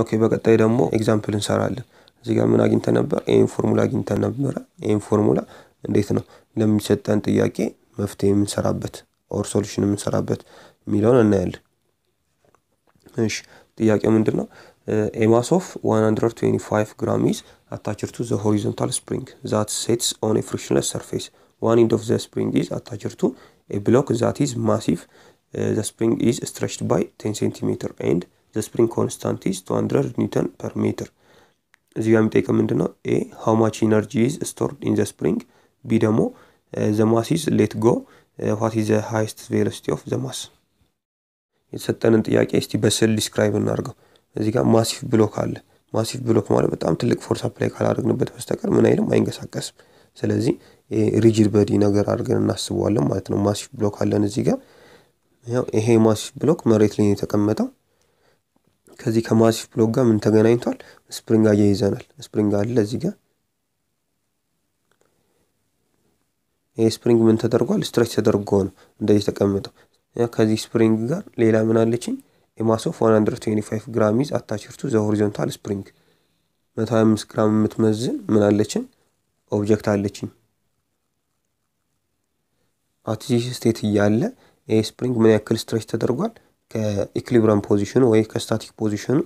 ኦኬ በቀጣይ ደግሞ ኤግዛምፕል እንሰራለን። እዚህ ጋር ምን አግኝተን ነበር? ይህን ፎርሙላ አግኝተን ነበረ። ይህን ፎርሙላ እንዴት ነው ለሚሰጠን ጥያቄ መፍትሄ የምንሰራበት ኦር ሶሉሽን የምንሰራበት የሚለውን እናያለን። እሺ ጥያቄው ምንድን ነው? ኤማስ ኦፍ 125 ግራም አታችርቱ ዘ ሆሪዞንታል ስፕሪንግ ዛት ሴትስ ኦን ኤ ፍሪክሽንለስ ሰርፌስ ዋን ኢንድ ኦፍ ዘ ስፕሪንግ ኢዝ አታችርቱ ኤ ብሎክ ዛት ኢዝ ማሲቭ ዘ ስፕሪንግ ኢዝ ስትሬችድ ባይ 10 ሴንቲሜትር ኤንድ ዘ ስፕሪንግ ኮንስታንት ኢዝ 200 ኒውተን ፐር ሜትር። እዚህ ጋር የሚጠይቀው ምንድን ነው? ኤ ሃው ማች ኢነርጂ ኢዝ ስቶርድ ኢን ዘ ስፕሪንግ፣ ቢ ደግሞ ዘ ማስ ኢዝ ሌት ጎ፣ ዋት ኢዝ ዘ ሃይስት ቬሎሲቲ ኦፍ ዘ ማስ። የተሰጠንን ጥያቄ እስቲ በስዕል ዲስክራይብ እናድርገው። እዚህ ጋር ማሲፍ ብሎክ አለ። ማሲፍ ብሎክ ማለት በጣም ትልቅ ፎርስ አፕላይ ካላደረግንበት በስተቀር ምን አይልም፣ አይንቀሳቀስም። ስለዚህ ሪጅድ በዲ ነገር አድርገን እናስበዋለን ማለት ነው። ማሲፍ ብሎክ አለን እዚህ ጋር። ይሄ ማሲፍ ብሎክ መሬት ላይ የተቀመጠው። ከዚህ ከማሲፍ ብሎክ ጋር ምን ተገናኝቷል? ስፕሪንግ አያይዘናል። ስፕሪንግ አለ እዚህ ጋር። ይህ ስፕሪንግ ምን ተደርጓል? ስትረች ተደርጎ ነው እንደዚህ ተቀምጠው። ከዚህ ስፕሪንግ ጋር ሌላ ምን አለችኝ? የማሶፍ 125 ግራም ይዝ አታችድ ዘ ሆሪዞንታል ስፕሪንግ። 125 ግራም የምትመዝን ምን አለችን? ኦብጀክት አለችኝ። አትዚህ ስቴት እያለ ይህ ስፕሪንግ ምን ያክል ስትረች ተደርጓል? ከኢኩሊብረም ፖዚሽኑ ወይ ከስታቲክ ፖዚሽኑ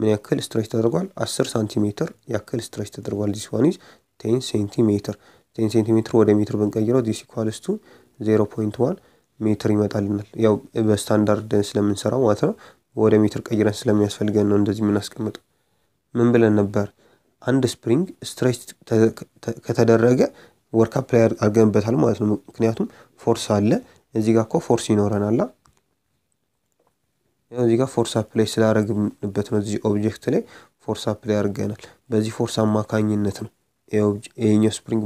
ምን ያክል ስትሬች ተደርጓል? 10 ሳንቲሜትር ያክል ስትሬች ተደርጓል። ዲስ ዋን ኢዝ 10 ሴንቲሜትር። 10 ሴንቲሜትር ወደ ሜትር ብንቀይረው ዲስ ኢኳልስ ቱ 0.1 ሜትር ይመጣልናል። ያው በስታንዳርድ ስለምንሰራው ማለት ነው። ወደ ሜትር ቀይረን ስለሚያስፈልገን ነው እንደዚህ የምናስቀምጠው። ምን ብለን ነበር? አንድ ስፕሪንግ ስትሬች ከተደረገ ወርካፕ ላይ አድርገንበታል ማለት ነው። ምክንያቱም ፎርስ አለ። እዚህ ጋር እኮ ፎርስ ይኖረናላ ያው እዚህ ጋር ፎርስ አፕላይ ስላረግንበት ነው። እዚህ ኦብጀክት ላይ ፎርስ አፕላይ አድርገናል። በዚህ ፎርስ አማካኝነት ነው ይሄኛው ስፕሪንግ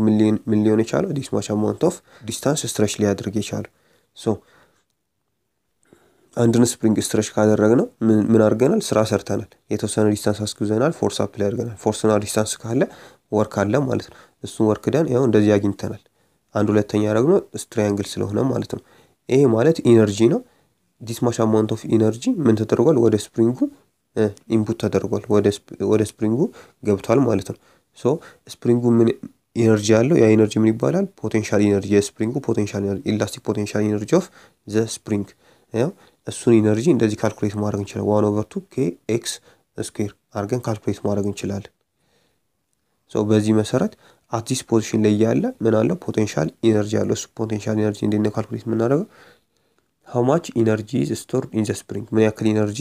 ምን ሊሆን የቻለው ዲስ ማች አማውንት ኦፍ ዲስታንስ ስትረች ሊያደርግ የቻለው ሶ አንድን ስፕሪንግ ስትረች ካደረግነው ምን አድርገናል? ስራ ሰርተናል። የተወሰነ ዲስታንስ አስጉዘናል። ፎርስ አፕላይ አድርገናል። ፎርስና ዲስታንስ ካለ ወርክ አለ ማለት ነው። እሱን ወርክ ደን ያው እንደዚህ አግኝተናል። አንድ ሁለተኛ ደግሞ ትራያንግል ስለሆነ ማለት ነው። ይሄ ማለት ኢነርጂ ነው። ዲስማች አማውንት ኦፍ ኢነርጂ ምን ተደርጓል? ወደ ስፕሪንጉ ኢንፑት ተደርጓል። ወደ ስፕሪንጉ ገብቷል ማለት ነው። ሶ ስፕሪንጉ ምን ኢነርጂ አለው? ያ ኢነርጂ ምን ይባላል? ፖቴንሻል ኢነርጂ፣ የስፕሪንጉ ፖቴንሻል ኢነርጂ፣ ኢላስቲክ ፖቴንሻል ኢነርጂ ኦፍ ዘ ስፕሪንግ። እሱን ኢነርጂ እንደዚህ ካልኩሌት ማድረግ እንችላለን። ዋን ኦቨር ቱ ኬ ኤክስ ስኩር አድርገን ካልኩሌት ማድረግ እንችላለን። ሶ በዚህ መሰረት አት ዚስ ፖዚሽን ላይ ያለ ምን አለው? ፖቴንሻል ኢነርጂ አለው። እሱ ፖቴንሻል ኢነርጂ እንዴት ካልኩሌት የምናደርገው? ሃው ማች ኢነርጂ ኢዝ ኢን ዘ ስፕሪንግ፣ ምን ያክል ኢነርጂ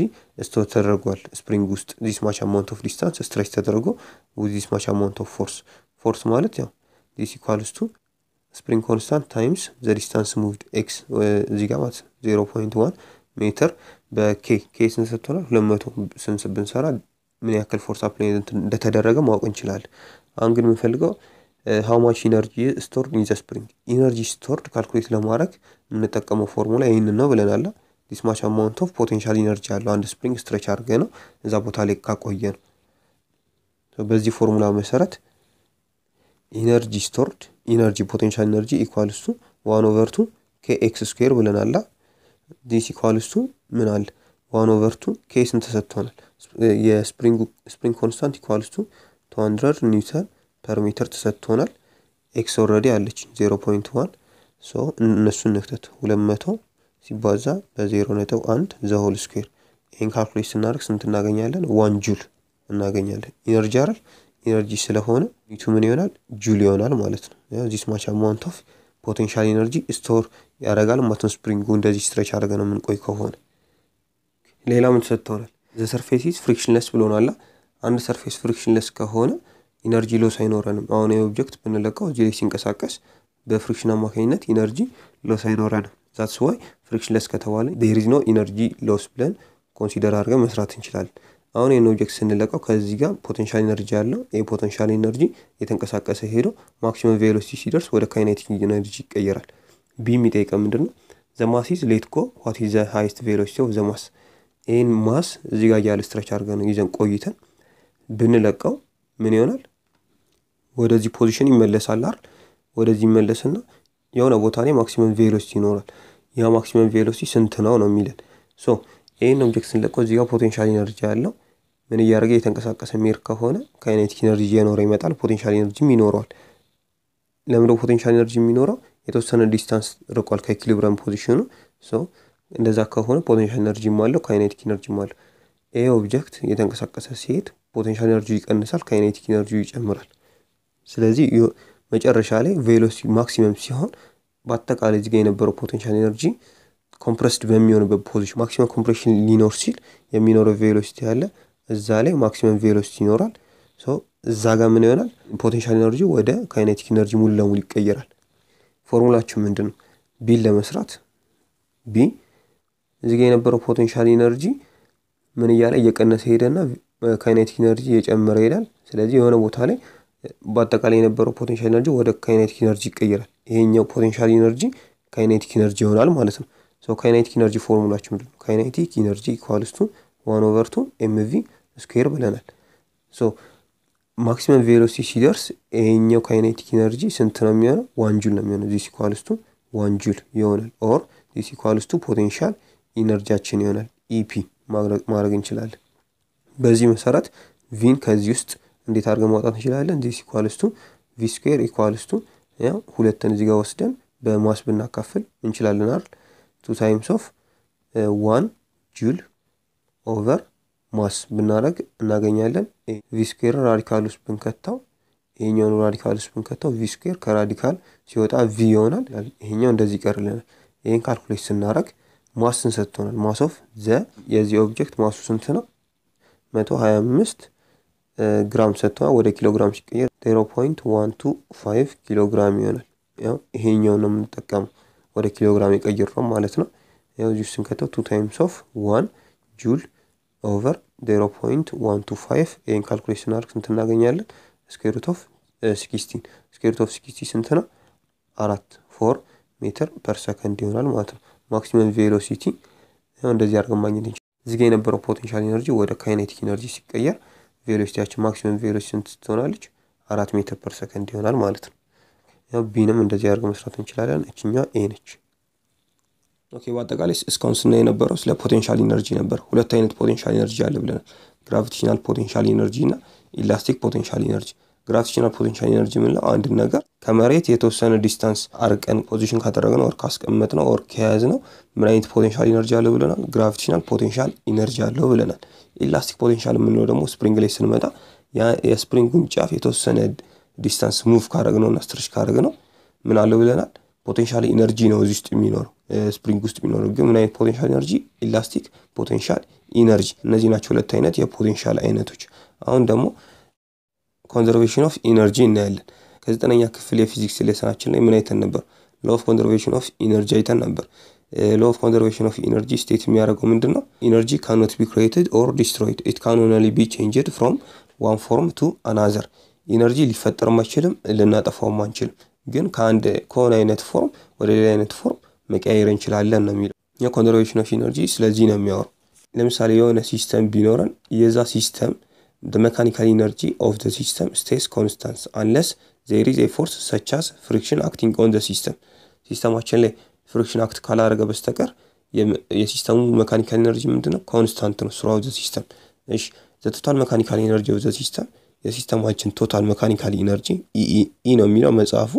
ስቶር ተደርጓል ስፕሪንግ ውስጥ። ዚስ ማች አማውንት ኦፍ ዲስታንስ ስትሬች ተደርጎ ዚስ ማች አማውንት ኦፍ ፎርስ። ፎርስ ማለት ያው ዚስ ኢኳልስ ቱ ስፕሪንግ ኮንስታንት ታይምስ ዘ ዲስታንስ ሙቭድ ኤክስ፣ እዚህ ጋር ማለት ዜሮ ፖይንት ዋን ሜትር በኬ ኬ ስንት ሁለት መቶ ስንት ብንሰራ ምን ያክል ፎርስ አፕላይ እንደተደረገ ማወቅ እንችላለን። አሁን ግን የምንፈልገው ሃው ማች ኢነርጂ ስቶርድ ኢን ዘ ስፕሪንግ ኢነርጂ ስቶርድ ካልኩሌት ለማድረግ የምንጠቀመው ፎርሙላ ይህንን ነው ብለናል። ዲስ ማች አማውንት ኦፍ ፖቴንሻል ኢነርጂ ያለው አንድ ስፕሪንግ ስትሬች አድርገ ነው እዛ ቦታ ላይ ካቆየ ነው። በዚህ ፎርሙላ መሰረት ኢነርጂ ስቶርድ ኢነርጂ ፖቴንሻል ኢነርጂ ኢኳልስቱ ዋን ኦቨርቱ ከኤክስ ስኩዌር ብለናል። ዲስ ኢኳልስቱ ምን አለ ዋን ኦቨርቱ ኬ ስንት ተሰጥቶናል። የስፕሪንግ ኮንስታንት ኢኳልስቱ ቱ ሀንድረድ ኒውተን ፐር ሜትር ኤክስ ኦልሬዲ አለች 0.1 ሶ እነሱን ንክተት 200 ሲባዛ በ0.1 ዘሆል ስኩዌር ይህን ካልኩሌት ስናደርግ ስንት እናገኛለን? ዋን ጁል እናገኛለን። ኢነርጂ አይደል ኢነርጂ ስለሆነ ዩቱ ምን ይሆናል? ጁል ይሆናል ማለት ነው። ዚስ ማች አማውንት ኦፍ ፖቴንሻል ኢነርጂ ስቶር ያደርጋል ማለት ስፕሪንጉ እንደዚህ ስትሬች አድርገ ነው የምንቆይ ከሆነ ሌላ ምን ተሰጥቶናል? ዘ ሰርፌስ ፍሪክሽንለስ ብሎናላ። አንድ ሰርፌስ ፍሪክሽንለስ ከሆነ ኢነርጂ ሎስ አይኖረንም። አሁን ኦብጀክት ብንለቀው እዚህ ላይ ሲንቀሳቀስ በፍሪክሽን አማካኝነት ኢነርጂ ሎስ አይኖረንም። ዛትስ ዋይ ፍሪክሽን ለስ ከተባለ ዴሪዝ ኖ ኢነርጂ ሎስ ብለን ኮንሲደር አድርገን መስራት እንችላለን። አሁን ይህን ኦብጀክት ስንለቀው ከዚህ ጋር ፖቴንሻል ኤነርጂ ያለው ይህ ፖቴንሻል ኤነርጂ የተንቀሳቀሰ ሄዶ ማክሲመም ቬሎሲቲ ሲደርስ ወደ ካይኔቲክ ኤነርጂ ይቀየራል። ቢ የሚጠይቀን ምንድን ነው? ዘማሲዝ ሌትኮ ዋት ዘ ሃይስት ቬሎሲቲ ኦፍ ዘማስ ይህን ማስ እዚህ ጋር ያለ ስትረች አድርገን ይዘን ቆይተን ብንለቀው ምን ይሆናል? ወደዚህ ፖዚሽን ይመለሳል አይደል? ወደዚህ ይመለስና የሆነ ቦታ ላይ ማክሲመም ቬሎሲቲ ይኖራል። ያ ማክሲመም ቬሎሲቲ ስንት ነው ነው የሚለን። ሶ ይህን ኦብጀክት ስንለቀ እዚህ ጋር ፖቴንሻል ኤነርጂ ያለው ምን እያደረገ የተንቀሳቀሰ ሜር ከሆነ ከአይነቲክ ኤነርጂ እየኖረ ይመጣል። ፖቴንሻል ኤነርጂም ይኖረዋል። ለምንድነው ፖቴንሻል ኤነርጂ የሚኖረው? የተወሰነ ዲስታንስ ርቋል ከኪሊብረም ፖዚሽኑ። ሶ እንደዛ ከሆነ ፖቴንሻል ኤነርጂ አለው፣ ከአይነቲክ ኤነርጂ አለው። ይሄ ኦብጀክት የተንቀሳቀሰ ሲሄድ ፖቴንሻል ኤነርጂ ይቀንሳል፣ ከአይነቲክ ኤነርጂ ይጨምራል። ስለዚህ መጨረሻ ላይ ቬሎሲቲ ማክሲመም ሲሆን በአጠቃላይ እዚጋ የነበረው ፖቴንሻል ኤነርጂ ኮምፕረስድ በሚሆንበት ፖዚሽን ማክሲመም ኮምፕሬሽን ሊኖር ሲል የሚኖረው ቬሎሲቲ አለ። እዛ ላይ ማክሲመም ቬሎሲቲ ይኖራል። እዛ ጋር ምን ይሆናል? ፖቴንሻል ኤነርጂ ወደ ካይኔቲክ ኤነርጂ ሙሉ ለሙሉ ይቀየራል። ፎርሙላችሁ ምንድን ነው? ቢን ለመስራት ቢ እዚጋ የነበረው ፖቴንሻል ኤነርጂ ምን እያለ እየቀነሰ ሄደና ካይኔቲክ ኤነርጂ እየጨመረ ይሄዳል። ስለዚህ የሆነ ቦታ ላይ በአጠቃላይ የነበረው ፖቴንሻል ኢነርጂ ወደ ካይኔቲክ ኢነርጂ ይቀየራል። ይሄኛው ፖቴንሻል ኢነርጂ ካይኔቲክ ኢነርጂ ይሆናል ማለት ነው። ሶ ካይኔቲክ ኢነርጂ ፎርሙላችን ምንድን ነው? ካይኔቲክ ኢነርጂ ኢኳልስቱ ዋን ኦቨርቱ ኤምቪ ስኩዌር ብለናል። ሶ ማክሲመም ቬሎሲቲ ሲደርስ ይሄኛው ካይኔቲክ ኢነርጂ ስንት ነው የሚሆነው? ዋን ጁል ነው የሚሆነው። ዚስ ኢኳልስቱ ዋን ጁል ይሆናል። ኦር ዚስ ኢኳልስቱ ፖቴንሻል ኢነርጂያችን ይሆናል። ኢፒ ማድረግ እንችላለን። በዚህ መሰረት ቪን ከዚህ ውስጥ እንዴት አድርገን ማውጣት እንችላለን? ዚስ ኢኳልስቱ ቪ ስኩዌር ኢኳልስቱ ያ ሁለትን እዚህ ጋር ወስደን በማስ ብናካፍል እንችላለን አይደል? ቱ ታይምስ ኦፍ ዋን ጁል ኦቨር ማስ ብናደረግ እናገኛለን። ቪ ስኩዌር ራዲካል ውስጥ ብንከተው ይሄኛውን ራዲካል ውስጥ ብንከተው ቪ ስኩዌር ከራዲካል ሲወጣ ቪ ይሆናል። ይሄኛው እንደዚህ ይቀርልናል። ይህን ካልኩሌት ስናደረግ ማስ ሰጥቶናል። ማስ ኦፍ ዘ የዚህ ኦብጀክት ማሱ ስንት ነው? መቶ ሀያ አምስት ግራም ሰጥቷ ወደ ኪሎ ግራም ሲቀየር ዜሮ ፖይንት ዋን ቱ ፋይቭ ኪሎ ይሆናል። ያው ይሄኛው ነው የምንጠቀመው ወደ ኪሎ ግራም ማለት ነው። ያው እዚሁ ስንከተው ቱ ታይምስ ኦፍ ዋን ጁል ኦቨር ዜሮ ፖይንት ዋን ቱ ፋይቭ ይህን ካልኩሌት ስናደርግ ስንት እናገኛለን? ስኩዌሩት ኦፍ ሲክስቲን ኦፍ ስንት ነው? አራት ፎር ሜትር ፐር ሰከንድ ይሆናል ማለት ነው። ማክሲመም ቬሎሲቲ እንደዚህ አድርገን ማግኘት እንችላለን። እዚህ የነበረው ፖቴንሻል ኤነርጂ ወደ ካይኔቲክ ኤነርጂ ሲቀየር ቬሎሲቲያችን ማክሲመም ቬሎሲቲ ስንት ትሆናለች? አራት ሜትር ፐር ሰከንድ ይሆናል ማለት ነው። ያው ቢንም እንደዚህ አድርገው መስራት እንችላለን። እችኛ ኤ ነች። ኦኬ በአጠቃላይ እስካሁን ስና የነበረው ስለ ፖቴንሻል ኢነርጂ ነበር። ሁለት አይነት ፖቴንሻል ኢነርጂ አለ ብለናል። ግራቪቴሽናል ፖቴንሻል ኢነርጂ እና ኢላስቲክ ፖቴንሻል ኢነርጂ ግራቪቴሽናል ፖቴንሻል ኤነርጂ የምንለው አንድን ነገር ከመሬት የተወሰነ ዲስታንስ አርቀን ፖዚሽን ካደረግነው ነው ወር ከያዝ ነው ምን አይነት ፖቴንሻል ኢነርጂ አለው ብለናል። ግራቪቴሽናል ፖቴንሻል ኢነርጂ አለው ብለናል። ኤላስቲክ ፖቴንሻል የምንለው ደግሞ ስፕሪንግ ላይ ስንመጣ የስፕሪንጉን ጫፍ የተወሰነ ዲስታንስ ሙቭ ነው እና ስትርች ነው ምን አለው ብለናል። ፖቴንሻል ኤነርጂ ነው እዚህ ውስጥ የሚኖረው ስፕሪንግ ውስጥ የሚኖረው ግን ምን አይነት ፖቴንሻል ኢነርጂ? ኤላስቲክ ፖቴንሻል ኢነርጂ። እነዚህ ናቸው ሁለት አይነት የፖቴንሻል አይነቶች። አሁን ደግሞ ኮንዘርቬሽን ኦፍ ኢነርጂ እናያለን። ከዘጠነኛ ክፍል የፊዚክስ ሌሰናችን ላይ ምን አይተን ነበር? ሎ ኦፍ ኮንዘርቬሽን ኦፍ ኢነርጂ አይተን ነበር። ሎ ኦፍ ኮንዘርቬሽን ኦፍ ኢነርጂ ስቴት የሚያደርገው ምንድን ነው? ኢነርጂ ካኖት ቢ ክሬትድ ኦር ዲስትሮይድ ኢት ካን ኦንሊ ቢ ቼንጅድ ፍሮም ዋን ፎርም ቱ አናዘር። ኢነርጂ ሊፈጠርም አይችልም ልናጠፋውም አንችልም፣ ግን ከአንድ ከሆነ አይነት ፎርም ወደ ሌላ አይነት ፎርም መቀያየር እንችላለን ነው የሚለው። የኮንዘርቬሽን ኦፍ ኢነርጂ ስለዚህ ነው የሚያወሩ ለምሳሌ የሆነ ሲስተም ቢኖረን የዛ ሲስተም the mechanical energy of the system stays constant unless there is a force such as friction acting on the system ሲስተማችን ላይ ፍሪክሽን አክት ካላረገ በስተቀር የሲስተሙ መካኒካል ኤነርጂ ምንድነው? ኮንስታንት ነው። ስራው ዘ ሲስተም እሺ። ዘ ቶታል መካኒካል ኤነርጂ ዘ ሲስተም የሲስተማችን ቶታል መካኒካል ኢነርጂ ኢ ነው የሚለው መጽሐፉ።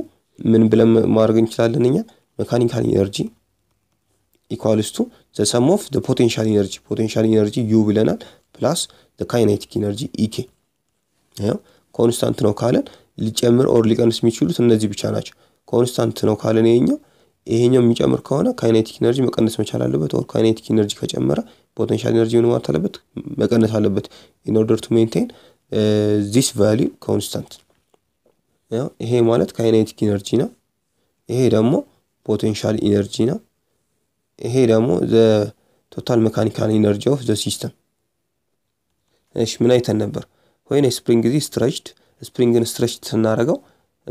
ምን ብለን ማድረግ እንችላለን እኛ መካኒካል ኢነርጂ ኢኳልስቱ ዘሰም ኦፍ ፖቴንሻል ኢነርጂ ፖቴንሻል ኢነርጂ ዩ ብለናል ፕላስ ካይኔቲክ ኢነርጂ ኢኬ ኮንስታንት ነው ካለን ሊጨምር ኦር ሊቀንስ የሚችሉት እነዚህ ብቻ ናቸው። ኮንስታንት ነው ካለን ይሄኛው ይሄኛው የሚጨምር ከሆነ ካይኔቲክ ኢነርጂ መቀነስ መቻል አለበት። ኦር ካይኔቲክ ኢነርጂ ከጨመረ ፖቴንሻል ኢነርጂ ምን ማለት አለበት መቀነስ አለበት። ኢን ኦርደር ቱ ሜንቴን ዚስ ቫሊዩ ኮንስታንት። ይሄ ማለት ካይኔቲክ ኢነርጂ ነው። ይሄ ደግሞ ፖቴንሻል ኢነርጂ ነው። ይሄ ደግሞ ቶታል መካኒካል ኢነርጂ ኦፍ ዘ ሲስተም። እሺ ምን አይተን ነበር? ወይን ስፕሪንግ ዚ ስትረችድ፣ ስፕሪንግን ስትረችድ ስናደረገው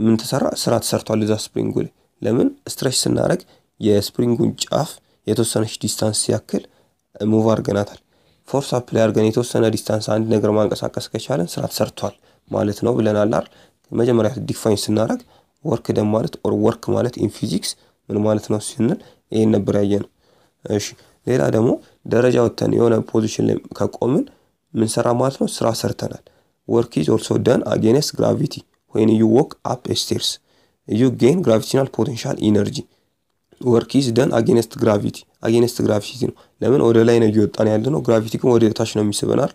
ምን ተሰራ? ስራ ተሰርቷል እዛ ስፕሪንጉ ላይ። ለምን ስትረች ስናደረግ የስፕሪንጉን ጫፍ የተወሰነች ዲስታንስ ሲያክል ሙቭ አርገናታል። ፎርስ አፕላይ አርገን የተወሰነ ዲስታንስ አንድ ነገር ማንቀሳቀስ ከቻለን ስራ ተሰርቷል ማለት ነው ብለናል አይደል? መጀመሪያ ዲፋይን ስናደረግ ወርክ ደን ማለት ኦር ወርክ ማለት ኢን ፊዚክስ ምን ማለት ነው ስንል ይሄን ነበር ያየነው። እሺ ሌላ ደግሞ ደረጃ ወተን የሆነ ፖዚሽን ላይ ከቆምን ምንሰራ ማለት ነው? ስራ ሰርተናል። ወርክ ኢዝ ኦልሶ ደን አጌንስት ግራቪቲ ወይን ዩ ዎክ አፕ ስቴርስ ዩ ጌን ግራቪቲናል ፖቴንሻል ኢነርጂ ወርክ ኢዝ ደን አጌንስት ግራቪቲ አጌንስት ግራቪቲ ነው። ለምን ወደ ላይ ነው እየወጣን ያለ ነው፣ ግራቪቲ ግን ወደ ታች ነው የሚስበናል።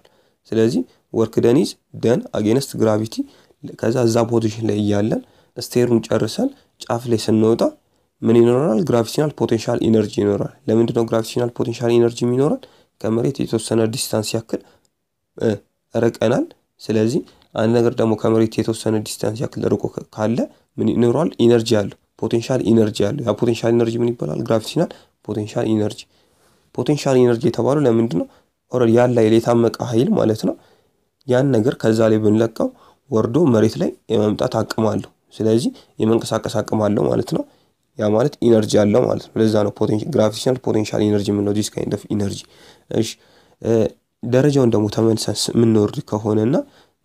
ስለዚህ ወርክ ደን ኢዝ ደን አጌንስት ግራቪቲ። ከዛ እዛ ፖዚሽን ላይ እያለን ስቴሩን ጨርሰን ጫፍ ላይ ስንወጣ ምን ይኖራል? ግራቪቴሽናል ፖቴንሻል ኢነርጂ ይኖራል። ለምንድን ነው ግራቪቴሽናል ፖቴንሻል ኢነርጂ ይኖራል? ከመሬት የተወሰነ ዲስታንስ ያክል ርቀናል። ስለዚህ አንድ ነገር ደግሞ ከመሬት የተወሰነ ዲስታንስ ያክል ርቆ ካለ ምን ይኖረዋል? ኢነርጂ አለው፣ ፖቴንሻል ኢነርጂ አለው። ያ ፖቴንሻል ኢነርጂ ምን ይባላል? ግራቪቴሽናል ፖቴንሻል ኢነርጂ። ፖቴንሻል ኢነርጂ የተባለው ለምንድን ነው? ኦልሬዲ ያን ላይ የታመቀ ኃይል ማለት ነው። ያን ነገር ከዛ ላይ ብንለቀው ወርዶ መሬት ላይ የመምጣት አቅም አለው። ስለዚህ የመንቀሳቀስ አቅም አለው ማለት ነው። ያ ማለት ኢነርጂ አለው ማለት ነው። ለዛ ነው ግራቪቴሽናል ፖቴንሻል ኢነርጂ የምንለው ዲስ ካይንድ ኦፍ ኢነርጂ። እሺ ደረጃውን ደግሞ ተመልሰን የምንወርድ ከሆነና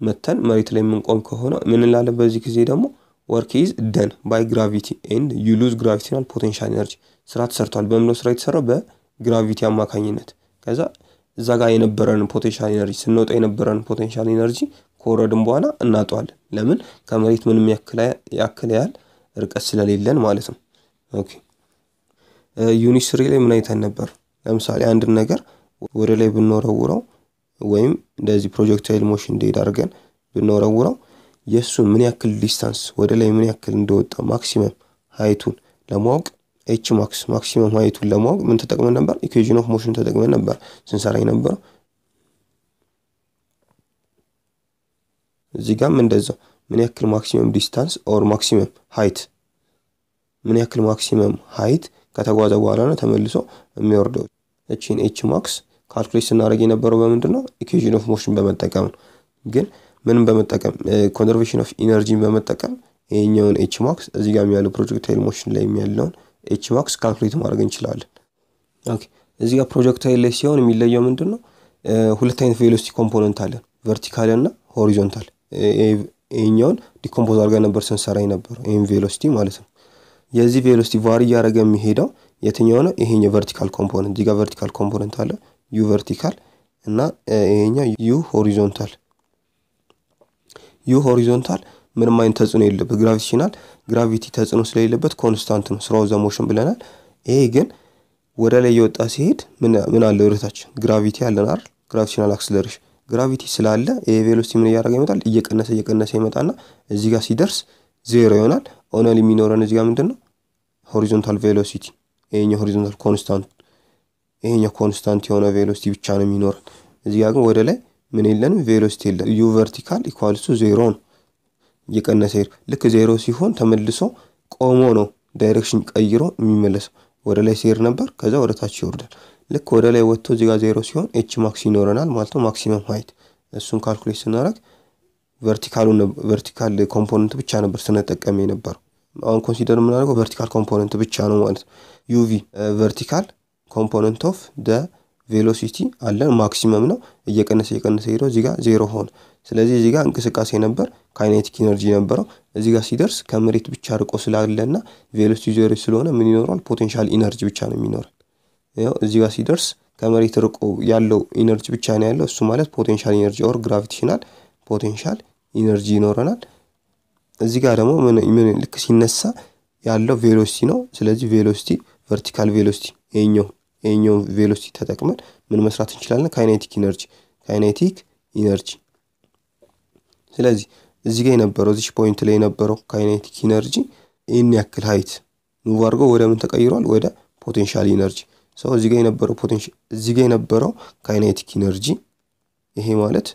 መተን መሬት ላይ የምንቆም ከሆነ ምን እንላለን? በዚህ ጊዜ ደግሞ ወርክ ኢዝ ደን ባይ ግራቪቲ ኤንድ ዩ ሉዝ ግራቪቴሽናል ፖቴንሻል ኢነርጂ። ስራ ተሰርቷል። በምንለው ስራ የተሰራው በግራቪቲ አማካኝነት ከዛ እዛ ጋር የነበረን ፖቴንሻል ኢነርጂ ስንወጣ የነበረን ፖቴንሻል ኢነርጂ ከወረድን በኋላ እናጠዋለን። ለምን? ከመሬት ምንም ያክል ያህል ርቀት ስለሌለን ማለት ነው። ዩኒስሪ ላይ ምን አይተን ነበር? ለምሳሌ አንድን ነገር ወደ ላይ ብንወረውረው ወይም እንደዚህ ፕሮጀክታይል ሞሽን እንዲሄድ አድርገን ብንወረውረው የእሱ ምን ያክል ዲስታንስ ወደ ላይ ምን ያክል እንደወጣ ማክሲመም ሀይቱን ለማወቅ ኤች ማክስ ማክሲመም ሀይቱን ለማወቅ ምን ተጠቅመን ነበር? ኢኩዥን ኦፍ ሞሽን ተጠቅመን ነበር ስንሰራ የነበረው። እዚህ ጋም እንደዛው ምን ያክል ማክሲመም ዲስታንስ ኦር ማክሲመም ሀይት ምን ያክል ማክሲመም ሀይት ከተጓዘ በኋላ ነው ተመልሶ የሚወርደው። እቺን ኤች ማክስ ካልኩሌት ስናደርግ የነበረው በምንድን ነው? ኢኩዌሽን ኦፍ ሞሽን በመጠቀም ግን ምንም በመጠቀም ኮንዘርቬሽን ኦፍ ኢነርጂን በመጠቀም ይሄኛውን ኤች ማክስ እዚህ ጋር ያለው ፕሮጀክታይል ሞሽን ላይ ያለውን ኤች ማክስ ካልኩሌት ማድረግ እንችላለን። እዚህ ጋር ፕሮጀክታይል ላይ ሲሆን የሚለየው ምንድን ነው? ሁለት አይነት ቬሎሲቲ ኮምፖነንት አለን፣ ቨርቲካል እና ሆሪዞንታል። ይሄኛውን ዲኮምፖዝ አድርጋ ነበር ስንሰራ የነበረው ይህም ቬሎሲቲ ማለት ነው። የዚህ ቬሎሲቲ ቫሪ እያደረገ የሚሄደው የትኛው ነው? ይሄኛው ቨርቲካል ኮምፖነንት እዚጋ ቨርቲካል ኮምፖነንት አለ ዩ ቨርቲካል እና ይሄኛ ዩ ሆሪዞንታል። ዩ ሆሪዞንታል ምንም አይነት ተጽዕኖ የለበት ግራቪቴሽናል ግራቪቲ ተጽዕኖ ስለሌለበት ኮንስታንት ነው ስራው ዘሞሽን ብለናል። ይሄ ግን ወደ ላይ እየወጣ ሲሄድ ምን አለ ወደታችን ግራቪቲ አለን አይደል? ግራቪቴሽናል ግራቪቲ ስላለ ይሄ ቬሎሲቲ ምን እያደረገ ይመጣል? እየቀነሰ እየቀነሰ ይመጣና እዚጋ ሲደርስ ዜሮ ይሆናል። ኦነል የሚኖረን እዚጋ ምንድን ነው ሆሪዞንታል ቬሎሲቲ ይሄኛው ሆሪዞንታል ኮንስታንት ይሄኛው ኮንስታንት የሆነ ቬሎሲቲ ብቻ ነው የሚኖረን። እዚህ ጋር ግን ወደ ላይ ምን የለንም ቬሎሲቲ የለን። ዩ ቨርቲካል ኢኳልሱ ዜሮ ነው፣ እየቀነሰ ሄድ። ልክ ዜሮ ሲሆን ተመልሶ ቆሞ ነው ዳይሬክሽን ቀይሮ የሚመለሰው። ወደ ላይ ሲሄድ ነበር፣ ከዛ ወደ ታች ይወርዳል። ልክ ወደ ላይ ወጥቶ እዚጋ ዜሮ ሲሆን ኤች ማክስ ይኖረናል ማለት ነው፣ ማክሲመም ሀይት። እሱን ካልኩሌት ስናደርግ ቨርቲካል ኮምፖነንት ብቻ ነበር ስንጠቀም የነበረው። አሁን ኮንሲደር የምናደርገው ቨርቲካል ኮምፖነንት ብቻ ነው ማለት ዩቪ ቨርቲካል ኮምፖነንት ኦፍ ደ ቬሎሲቲ አለን ማክሲመም ነው። እየቀነሰ እየቀነሰ ሄዶ እዚጋ ዜሮ ሆነ። ስለዚህ እዚጋ እንቅስቃሴ ነበር፣ ካይኔቲክ ኢነርጂ ነበረው። እዚጋ ሲደርስ ከመሬት ብቻ ርቆ ስላለና ቬሎሲቲ ዜሮ ስለሆነ ምን ይኖረዋል? ፖቴንሻል ኢነርጂ ብቻ ነው የሚኖረን። ያው እዚጋ ሲደርስ ከመሬት ርቆ ያለው ኢነርጂ ብቻ ነው ያለው። እሱ ማለት ፖቴንሻል ኢነርጂ ኦር ግራቪቴሽናል ፖቴንሻል ኢነርጂ ይኖረናል። እዚህ ጋር ደግሞ ምን ልክ ሲነሳ ያለው ቬሎሲቲ ነው። ስለዚህ ቬሎሲቲ ቨርቲካል ቬሎሲቲ ይሄኛው ይሄኛው ቬሎሲቲ ተጠቅመን ምን መስራት እንችላለን? ካይኔቲክ ኢነርጂ ካይኔቲክ ኢነርጂ። ስለዚህ እዚህ ጋር የነበረው እዚህ ፖይንት ላይ የነበረው ካይኔቲክ ኢነርጂ ይህን ያክል ሀይት ሙቭ አድርገው ወደ ምን ተቀይሯል? ወደ ፖቴንሻል ኢነርጂ ሰው እዚህ ጋር የነበረው ፖቴንሻል እዚህ ጋር የነበረው ካይኔቲክ ኢነርጂ ይሄ ማለት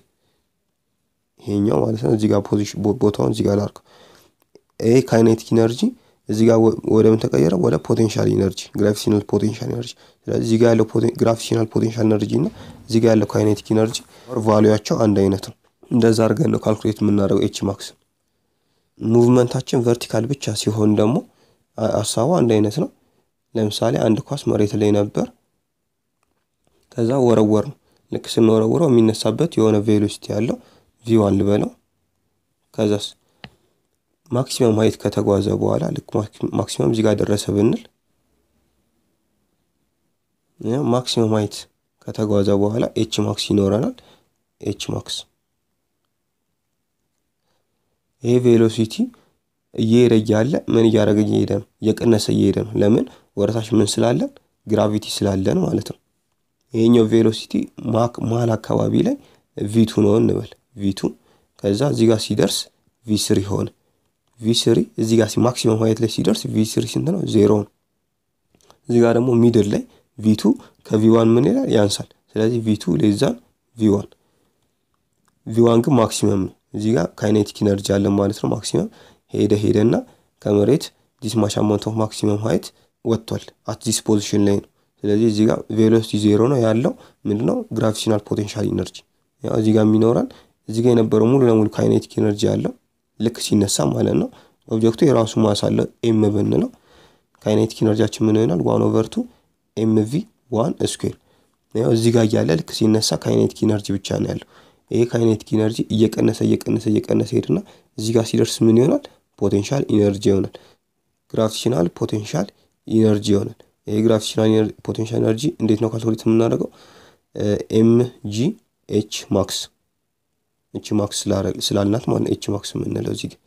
ይሄኛው ማለት ነው። እዚጋ ፖዚሽን ቦታውን እዚጋ ላርክ ላድርገው። ይሄ ካይኔቲክ ኢነርጂ እዚጋ ወደ ምን ተቀየረ? ወደ ፖቴንሻል ኢነርጂ ግራቪቴሽናል ፖቴንሻል ኢነርጂ። ስለዚህ እዚጋ ጋር ያለው ግራቪቴሽናል ፖቴንሻል ኢነርጂ እና እዚጋ ያለው ካይኔቲክ ኢነርጂ ቫልዩያቸው አንድ አይነት ነው። እንደዛ አድርገን ነው ካልኩሌት የምናደርገው ኤች ማክስ። ሙቭመንታችን ቨርቲካል ብቻ ሲሆን ደግሞ ሀሳቡ አንድ አይነት ነው። ለምሳሌ አንድ ኳስ መሬት ላይ ነበር፣ ከዛ ወረወር ነው። ልክ ስንወረውረው የሚነሳበት የሆነ ቬሎሲቲ ያለው ቪው አልበ ነው። ከዛስ ማክሲመም ሀይት ከተጓዘ በኋላ ልክ ማክሲመም እዚህ ጋር ደረሰ ብንል ማክሲመም ሀይት ከተጓዘ በኋላ ኤች ማክስ ይኖረናል። ኤች ማክስ ይሄ ቬሎሲቲ እየሄደ እያለ ምን እያደረገ እየሄደ ነው? እየቀነሰ እየሄደ ነው። ለምን ወረታች ምን ስላለን? ግራቪቲ ስላለን ማለት ነው። ይሄኛው ቬሎሲቲ መሀል አካባቢ ላይ ቪቱ ነው እንበል። ቪቱን ከዛ እዚህ ጋር ሲደርስ ቪስሪ ሆነ። ቪ ስሪ እዚህ ጋር ማክሲመም ሀይት ላይ ሲደርስ ቪ ስንት ነው? ዜሮ ነው። እዚህ ጋር ደግሞ ሚድል ላይ ቪቱ ከቪዋን ምን ይላል? ያንሳል። ስለዚህ ቪቱ ሌዛን ቪዋን ቪዋን ግን ማክሲመም ነው። እዚህ ጋር ካይኔቲክ ኢነርጂ አለን ማለት ነው። ማክሲመም ሄደ ሄደና ከመሬት ዲስ ማች ማክሲመም ሀይት ወጥቷል። አት ዲስ ፖዚሽን ላይ ነው። ስለዚህ እዚህ ጋር ቬሎሲቲ ዜሮ ነው ያለው። ምንድነው? ግራቪቴሽናል ፖቴንሻል ኢነርጂ ያው እዚህ ጋር የሚኖራል እዚህ ጋር የነበረው ሙሉ ለሙሉ ካይኔቲክ ኤነርጂ አለው ልክ ሲነሳ ማለት ነው። ኦብጀክቱ የራሱ ማስ አለው ኤም ብንለው ካይኔቲክ ኤነርጂያችን ምን ይሆናል? ዋን ኦቨርቱ ኤም ቪ ዋን ስኩዌር። ያው እዚህ ጋር እያለ ልክ ሲነሳ ካይኔቲክ ኤነርጂ ብቻ ነው ያለው። ይሄ ካይኔቲክ ኤነርጂ እየቀነሰ እየቀነሰ እየቀነሰ ሄድና እዚህ ጋር ሲደርስ ምን ይሆናል? ፖቴንሻል ኢነርጂ ይሆናል። ግራቪቴሽናል ፖቴንሻል ኢነርጂ ይሆናል። ይሄ ግራቪቴሽናል ፖቴንሻል ኢነርጂ እንዴት ነው ካልኩሌት የምናደርገው? ኤም ጂ ኤች ማክስ ኤች ማክስ ስላልናት ማለት ኤች ማክስ የምንለው እዚህ ጋር።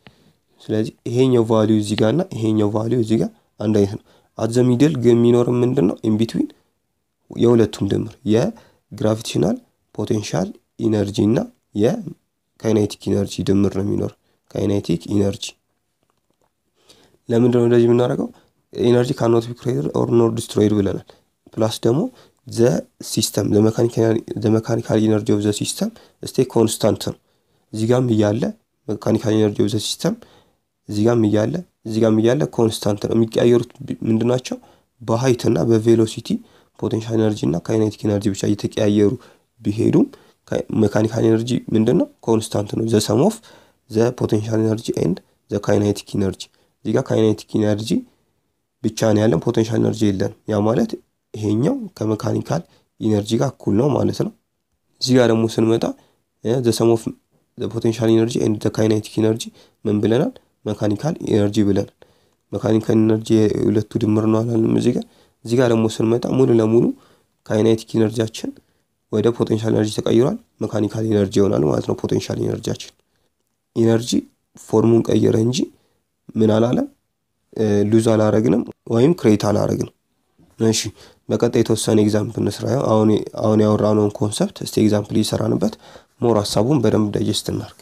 ስለዚህ ይሄኛው ቫሊዩ እዚህ ጋር እና ይሄኛው ቫሊዩ እዚህ ጋር አንድ አይነት ነው። አት ዘ ሚድል የሚኖር ምንድን ነው? ኢንቢትዊን የሁለቱም ድምር የግራቪቴሽናል ፖቴንሻል ኢነርጂ እና የካይናይቲክ ኢነርጂ ድምር ነው የሚኖር ካይናይቲክ ኢነርጂ ለምንድን ነው እንደዚህ የምናደርገው? ኢነርጂ ካኖት ቢ ክሬትድ ኦር ኖር ዲስትሮይድ ብለናል። ፕላስ ደግሞ ዘ ሲስተም ዘመካኒካል ኢነርጂ ኦፍ ዘ ሲስተም እስቴ ኮንስታንት ነው። እዚጋም እያለ መካኒካል ኢነርጂ ኦፍ ዘ ሲስተም እዚጋም እያለ እዚጋም እያለ ኮንስታንት ነው። የሚቀያየሩት ምንድናቸው? በሀይት እና በቬሎሲቲ ፖቴንሻል ኤነርጂ እና ካይናቲክ ኤነርጂ ብቻ እየተቀያየሩ ቢሄዱም መካኒካል ኤነርጂ ምንድን ነው? ኮንስታንት ነው። ዘ ኦፍ ዘ ፖቴንሻል ኤነርጂ ኤንድ ዘ ካይናቲክ ኤነርጂ እዚጋ ጋር ኤነርጂ ብቻ ነው ያለን፣ ፖቴንሻል ኤነርጂ የለን ያ ማለት ይሄኛው ከመካኒካል ኢነርጂ ጋር እኩል ነው ማለት ነው። እዚህ ጋር ደግሞ ስንመጣ ዘ ኦፍ ፖቴንሻል ኢነርጂ ኤንድ ካይናቲክ ኢነርጂ ምን ብለናል? መካኒካል ኢነርጂ ብለናል። መካኒካል ኢነርጂ የሁለቱ ድምር ነው አላልንም? እዚህ ጋር እዚህ ጋር ደግሞ ስንመጣ ሙሉ ለሙሉ ካይናቲክ ኢነርጂያችን ወደ ፖቴንሻል ኢነርጂ ተቀይሯል። መካኒካል ኢነርጂ ይሆናል ማለት ነው። ፖቴንሻል ኢነርጂያችን ኢነርጂ ፎርሙን ቀየረ እንጂ ምን አላለም? ሉዝ አላረግንም ወይም ክሬት አላረግንም። እሺ በቀጣይ የተወሰነ ኤግዛምፕል እንስራ። አሁን ያወራነውን ኮንሰፕት እስቲ ኤግዛምፕል እየሰራንበት ሞር ሀሳቡን በደንብ ዳይጀስት እናርግ።